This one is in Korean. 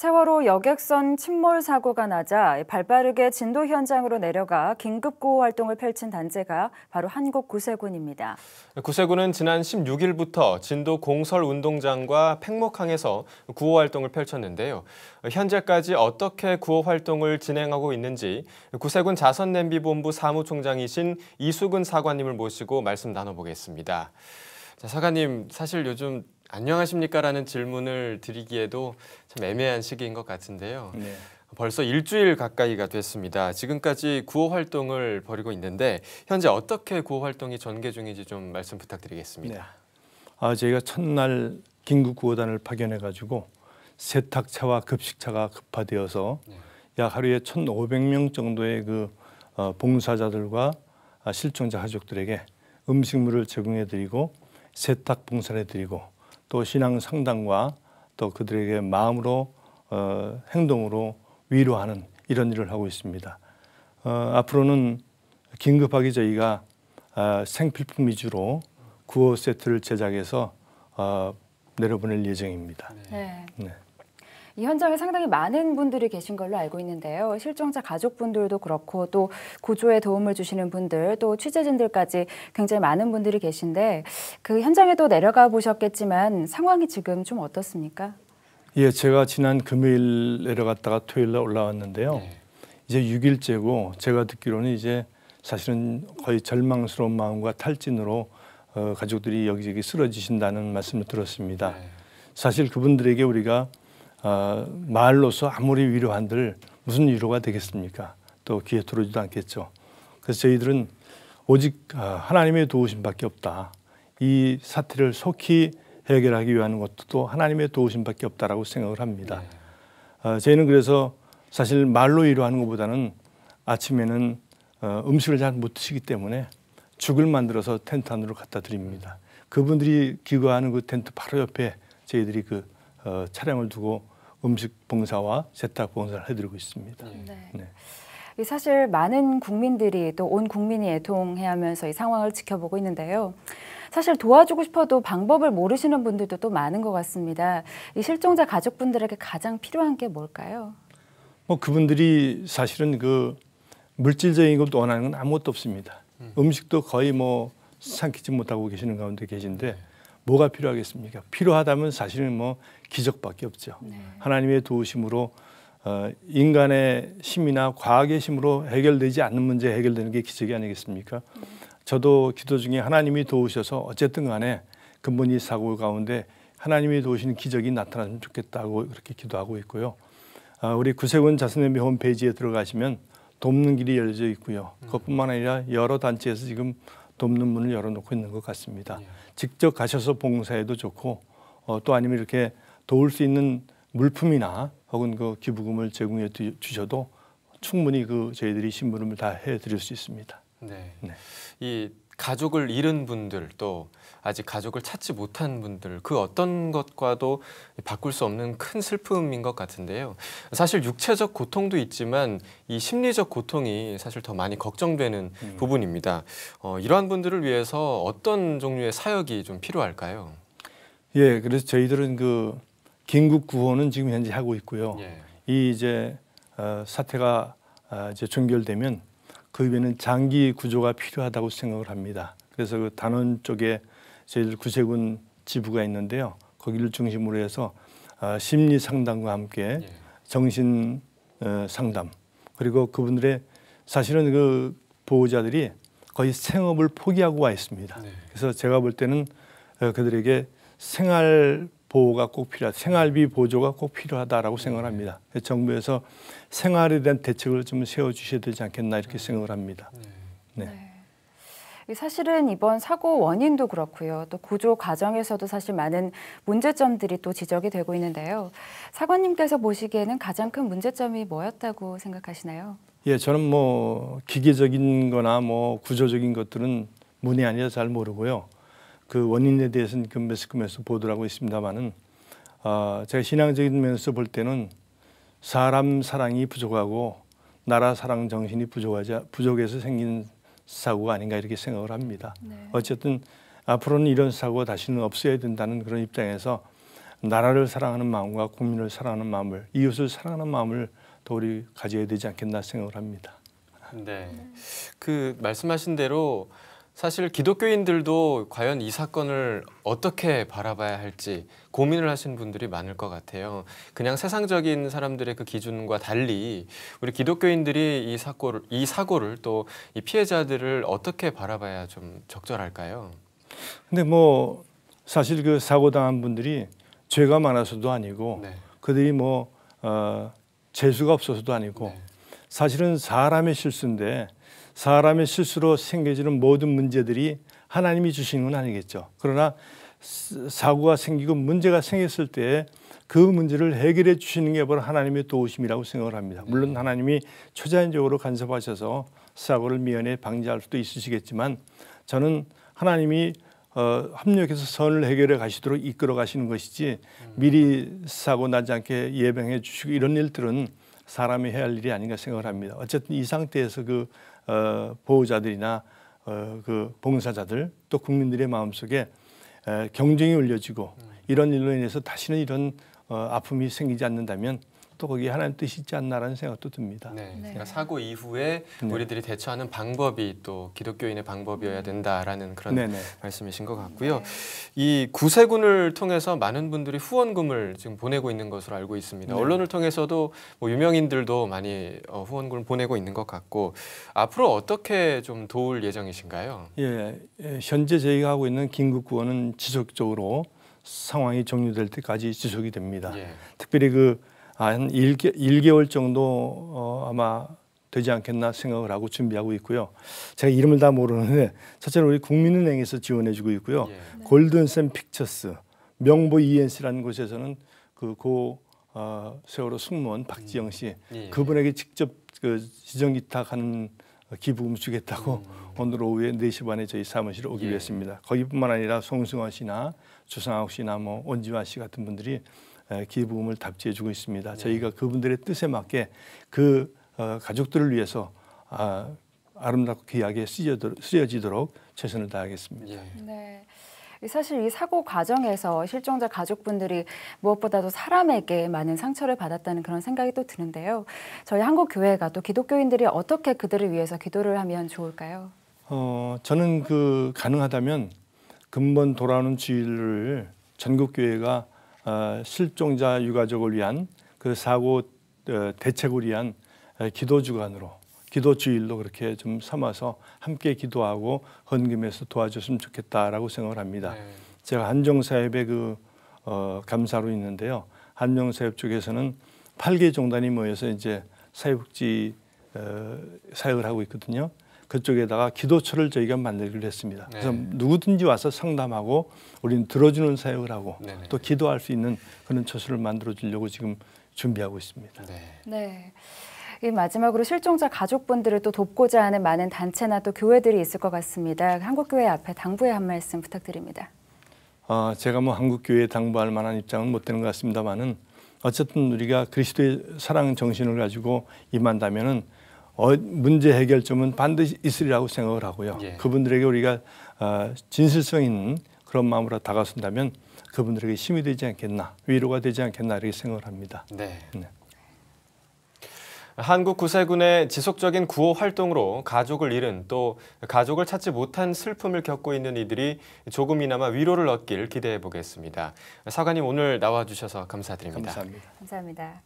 세월호 여객선 침몰 사고가 나자 발빠르게 진도 현장으로 내려가 긴급 구호 활동을 펼친 단체가 바로 한국 구세군입니다. 구세군은 지난 16일부터 진도 공설 운동장과 팽목항에서 구호 활동을 펼쳤는데요. 현재까지 어떻게 구호 활동을 진행하고 있는지 구세군 자선냄비본부 사무총장이신 이수근 사관님을 모시고 말씀 나눠보겠습니다. 자, 사관님 사실 요즘 안녕하십니까라는 질문을 드리기에도 참 애매한 시기인 것 같은데요. 네. 벌써 일주일 가까이가 됐습니다. 지금까지 구호 활동을 벌이고 있는데 현재 어떻게 구호 활동이 전개 중인지 좀 말씀 부탁드리겠습니다. 네. 아, 저희가 첫날 긴급 구호단을 파견해 가지고 세탁차와 급식차가 급파되어서 네. 약 하루에 1 5 0 0명 정도의 그 어, 봉사자들과 실종자 가족들에게 음식물을 제공해 드리고 세탁 봉사를 해 드리고 또 신앙 상담과 또 그들에게 마음으로 어, 행동으로 위로하는 이런 일을 하고 있습니다. 어, 앞으로는 긴급하게 저희가 어, 생필품 위주로 구호 세트를 제작해서 어, 내려보낼 예정입니다. 네. 네. 네. 이 현장에 상당히 많은 분들이 계신 걸로 알고 있는데요. 실종자 가족분들도 그렇고 또 구조에 도움을 주시는 분들 또 취재진들까지 굉장히 많은 분들이 계신데 그 현장에도 내려가 보셨겠지만 상황이 지금 좀 어떻습니까? 예, 제가 지난 금요일 내려갔다가 토요일 날 올라왔는데요. 네. 이제 6일째고 제가 듣기로는 이제 사실은 거의 절망스러운 마음과 탈진으로 어, 가족들이 여기저기 쓰러지신다는 말씀을 들었습니다. 네. 사실 그분들에게 우리가 어, 말로서 아무리 위로한들 무슨 위로가 되겠습니까? 또 귀에 들어오지도 않겠죠. 그래서 저희들은 오직 아, 하나님의 도우심밖에 없다. 이 사태를 속히 해결하기 위한 것도 하나님의 도우심밖에 없다라고 생각을 합니다. 어, 저희는 그래서 사실 말로 위로하는 것보다는 아침에는 어, 음식을 잘 못 드시기 때문에 죽을 만들어서 텐트 안으로 갖다 드립니다. 그분들이 기거하는 그 텐트 바로 옆에 저희들이 그 어, 차량을 두고 음식 봉사와 세탁 봉사를 해드리고 있습니다. 네. 네. 네. 사실 많은 국민들이 또 온 국민이 애통해하면서 이 상황을 지켜보고 있는데요. 사실 도와주고 싶어도 방법을 모르시는 분들도 또 많은 것 같습니다. 이 실종자 가족분들에게 가장 필요한 게 뭘까요? 뭐 그분들이 사실은 그 물질적인 것도 원하는 건 아무것도 없습니다. 음. 식도 거의 뭐 삼키지 못하고 계시는 가운데 계신데 네. 뭐가 필요하겠습니까? 필요하다면 사실은 뭐 기적밖에 없죠. 네. 하나님의 도우심으로 어, 인간의 힘이나 과학의 힘으로 해결되지 않는 문제 해결되는 게 기적이 아니겠습니까? 네. 저도 기도 중에 하나님이 도우셔서 어쨌든 간에 근본이 사고 가운데 하나님이 도우시는 기적이 나타나면 좋겠다고 그렇게 기도하고 있고요. 어, 우리 구세군 자선협 홈페이지에 들어가시면 돕는 길이 열려 있고요. 그것뿐만 아니라 여러 단체에서 지금 돕는 문을 열어놓고 있는 것 같습니다. 예. 직접 가셔서 봉사해도 좋고 어, 또 아니면 이렇게 도울 수 있는 물품이나 혹은 그 기부금을 제공해 주셔도 충분히 그 저희들이 신부름을다 해드릴 수 있습니다. 네. 네. 이 가족을 잃은 분들 또 아직 가족을 찾지 못한 분들 그 어떤 것과도 바꿀 수 없는 큰 슬픔인 것 같은데요. 사실 육체적 고통도 있지만 이 심리적 고통이 사실 더 많이 걱정되는 음. 부분입니다. 어, 이러한 분들을 위해서 어떤 종류의 사역이 좀 필요할까요? 예, 그래서 저희들은 그 긴급 구호는 지금 현재 하고 있고요. 예. 이 이제 어, 사태가 어, 이제 종결되면 그 외에는 장기 구조가 필요하다고 생각을 합니다. 그래서 그 단원 쪽에 저희들 구세군 지부가 있는데요. 거기를 중심으로 해서 아, 심리 상담과 함께 예. 정신 어, 상담 그리고 그분들의 사실은 그 보호자들이 거의 생업을 포기하고 와 있습니다. 네. 그래서 제가 볼 때는 어, 그들에게 생활 보호가 꼭 필요하다. 생활비 보조가 꼭 필요하다라고 네. 생각을 합니다. 정부에서 생활에 대한 대책을 좀 세워주셔야 되지 않겠나 이렇게 아. 생각을 합니다. 네. 네. 네. 사실은 이번 사고 원인도 그렇고요. 또 구조 과정에서도 사실 많은 문제점들이 또 지적이 되고 있는데요. 사관님께서 보시기에는 가장 큰 문제점이 뭐였다고 생각하시나요? 예, 저는 뭐 기계적인 거나 뭐 구조적인 것들은 문이 아니라 잘 모르고요. 그 원인에 대해서는 그 매스컴에서 보도를 하고 있습니다만은 어, 아, 제가 신앙적인 면에서 볼 때는 사람 사랑이 부족하고 나라 사랑 정신이 부족하자 부족해서 생긴 사고가 아닌가 이렇게 생각을 합니다. 네. 어쨌든 앞으로는 이런 사고가 다시는 없어야 된다는 그런 입장에서 나라를 사랑하는 마음과 국민을 사랑하는 마음을 이웃을 사랑하는 마음을 더 우리 가져야 되지 않겠나 생각을 합니다. 네, 네. 그 말씀하신 대로 사실 기독교인들도 과연 이 사건을 어떻게 바라봐야 할지 고민을 하시는 분들이 많을 것 같아요. 그냥 세상적인 사람들의 그 기준과 달리 우리 기독교인들이 이 사고를 이 사고를 또 이 피해자들을 어떻게 바라봐야 좀 적절할까요? 근데 뭐 사실 그 사고 당한 분들이 죄가 많아서도 아니고 네. 그들이 뭐 어, 재수가 없어서도 아니고 네. 사실은 사람의 실수인데 사람의 실수로 생겨지는 모든 문제들이 하나님이 주신 건 아니겠죠. 그러나 사고가 생기고 문제가 생겼을 때 그 문제를 해결해 주시는 게 바로 하나님의 도우심이라고 생각을 합니다. 물론 하나님이 초자연적으로 간섭하셔서 사고를 미연에 방지할 수도 있으시겠지만 저는 하나님이 어, 합력해서 선을 해결해 가시도록 이끌어 가시는 것이지 미리 사고 나지 않게 예방해 주시고 이런 일들은 사람이 해야 할 일이 아닌가 생각을 합니다. 어쨌든 이 상태에서 그 어, 보호자들이나 어, 그 봉사자들 또 국민들의 마음속에 에, 경쟁이 울려지고 음. 이런 일로 인해서 다시는 이런 어, 아픔이 생기지 않는다면 또 거기에 하나님 뜻이 있지 않나라는 생각도 듭니다. 네. 네. 그러니까 사고 이후에 네. 우리들이 대처하는 방법이 또 기독교인의 방법이어야 된다라는 그런 네네. 네. 말씀이신 것 같고요. 이 구세군을 통해서 많은 분들이 후원금을 지금 보내고 있는 것으로 알고 있습니다. 네. 언론을 통해서도 뭐 유명인들도 많이 어, 후원금을 보내고 있는 것 같고 앞으로 어떻게 좀 도울 예정이신가요? 예, 예 현재 저희가 하고 있는 긴급 구원은 지속적으로 상황이 종료될 때까지 지속이 됩니다. 예. 특별히 그 아, 한 1개, 1개월 정도 어, 아마 되지 않겠나 생각을 하고 준비하고 있고요. 제가 이름을 다 모르는데 첫째는 우리 국민은행에서 지원해주고 있고요. 예. 네. 골든샘 픽처스, 명보 ENC라는 곳에서는 그고 어, 세월호 승무원 박지영 씨 음. 예. 그분에게 직접 그 지정 기탁하는 기부금 주겠다고 음. 오늘 오후에 4시 반에 저희 사무실 오기로 예. 했습니다. 거기뿐만 아니라 송승환 씨나 주상욱 씨나 뭐원지환씨 같은 분들이 기부금을 답지해 주고 있습니다. 네. 저희가 그분들의 뜻에 맞게 그 어, 가족들을 위해서 아, 아름답고 귀하게 쓰여지도록 최선을 다하겠습니다. 예. 네. 사실 이 사고 과정에서 실종자 가족분들이 무엇보다도 사람에게 많은 상처를 받았다는 그런 생각이 또 드는데요. 저희 한국 교회가 또 기독교인들이 어떻게 그들을 위해서 기도를 하면 좋을까요? 어, 저는 그 가능하다면 근본 돌아오는 주일을 전국 교회가 어, 실종자 유가족을 위한 그 사고 어, 대책을 위한 어, 기도 주간으로 기도 주일로 그렇게 좀 삼아서 함께 기도하고 헌금해서 도와줬으면 좋겠다라고 생각을 합니다. 네. 제가 한정사협의 그 어, 감사로 있는데요. 한정사협 쪽에서는 8개 종단이 모여서 이제 사회복지 어, 사역을 하고 있거든요. 그쪽에다가 기도처를 저희가 만들기로 했습니다. 네. 그래서 누구든지 와서 상담하고 우리는 들어주는 사역을 하고 네또 네. 기도할 수 있는 그런 처소를 만들어 주려고 지금 준비하고 있습니다. 네. 네. 마지막으로 실종자 가족분들을 또 돕고자 하는 많은 단체나 또 교회들이 있을 것 같습니다. 한국교회 앞에 당부의 한 말씀 부탁드립니다. 아, 제가 뭐 한국교회에 당부할 만한 입장은 못 되는 것 같습니다만은 어쨌든 우리가 그리스도의 사랑 정신을 가지고 임한다면은 어, 문제 해결점은 반드시 있으리라고 생각을 하고요. 예. 그분들에게 우리가 어, 진실성 있는 그런 마음으로 다가선다면 그분들에게 힘이 되지 않겠나, 위로가 되지 않겠나 이렇게 생각을 합니다. 네. 네. 한국 구세군의 지속적인 구호 활동으로 가족을 잃은 또 가족을 찾지 못한 슬픔을 겪고 있는 이들이 조금이나마 위로를 얻길 기대해 보겠습니다. 사관님 오늘 나와 주셔서 감사드립니다. 감사합니다. 감사합니다.